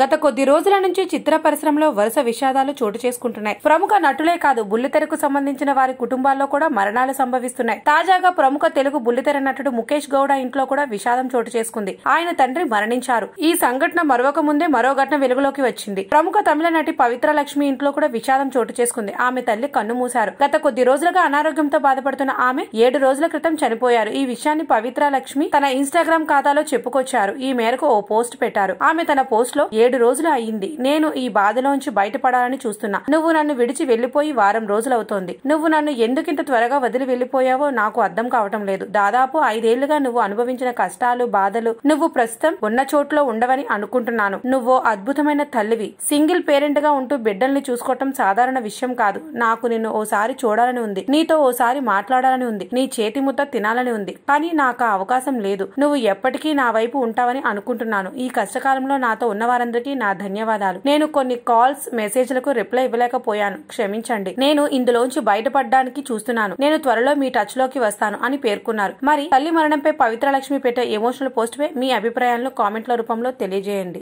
గత కొద్ది రోజుల నుంచి చిత్ర పరిశ్రమలో వరుస విషాదాలు చోటు చేసుకుంటున్నాయి ప్రముఖ నటులే కాదు బుల్లితెరకు సంబంధించిన వారి కుటుంబాల్లో కూడా మరణాలు సంభవిస్తున్నాయి తాజాగా ప్రముఖ తెలుగు బుల్లితెర నటుడు ముఖేష్ గౌడ ఇంట్లో కూడా విషాదం చోటు చేసుకుంది ఆయన తండ్రి మరణించారు ఈ సంఘటన మరొక ముందే మరో ఘటన వెలుగులోకి వచ్చింది ప్రముఖ తమిళ నటి పవిత్ర లక్ష్మి ఇంట్లో కూడా విషాదం చోటు చేసుకుంది ఆమె తల్లి కన్ను మూశారు గత కొద్ది రోజులుగా అనారోగ్యంతో బాధపడుతున్న ఆమె ఏడు రోజుల క్రితం చనిపోయారు ఈ విషయాన్ని పవిత్ర లక్ష్మి తన ఇన్స్టాగ్రామ్ ఖాతాలో చెప్పుకొచ్చారు ఈ మేరకు ఓ పోస్ట్ పెట్టారు ఆమె తన పోస్ట్ లో ఏడు రోజులు అయ్యింది నేను ఈ బాధలోంచి బయటపడాలని చూస్తున్నా నువ్వు నన్ను విడిచి వెళ్లిపోయి వారం రోజులవుతోంది నువ్వు నన్ను ఎందుకింత త్వరగా వదిలి వెళ్లిపోయావో నాకు అర్థం కావటం లేదు దాదాపు ఐదేళ్లుగా నువ్వు అనుభవించిన కష్టాలు బాధలు నువ్వు ప్రస్తుతం ఉన్న చోట్లో ఉండవని అనుకుంటున్నాను నువ్వు అద్భుతమైన తల్లివి సింగిల్ పేరెంట్ గా ఉంటూ బిడ్డల్ని చూసుకోవటం సాధారణ విషయం కాదు నాకు నిన్ను ఓసారి చూడాలని ఉంది నీతో ఓసారి మాట్లాడాలని ఉంది నీ చేతి ముద్ద తినాలని ఉంది కానీ నాకు అవకాశం లేదు నువ్వు ఎప్పటికీ నా వైపు ఉంటావని అనుకుంటున్నాను ఈ కష్టకాలంలో నాతో ఉన్నవారంతా ప్రేక్షకులందరికీ నా ధన్యవాదాలు నేను కొన్ని కాల్స్ మెసేజ్లకు రిప్లై ఇవ్వలేకపోయాను క్షమించండి నేను ఇందులోంచి బయటపడడానికి చూస్తున్నాను నేను త్వరలో మీ టచ్ లోకి వస్తాను అని పేర్కొన్నారు మరి తల్లి మరణంపై లక్ష్మి పెట్టే ఎమోషనల్ పోస్ట్ పై మీ అభిప్రాయాలను కామెంట్ల రూపంలో తెలియజేయండి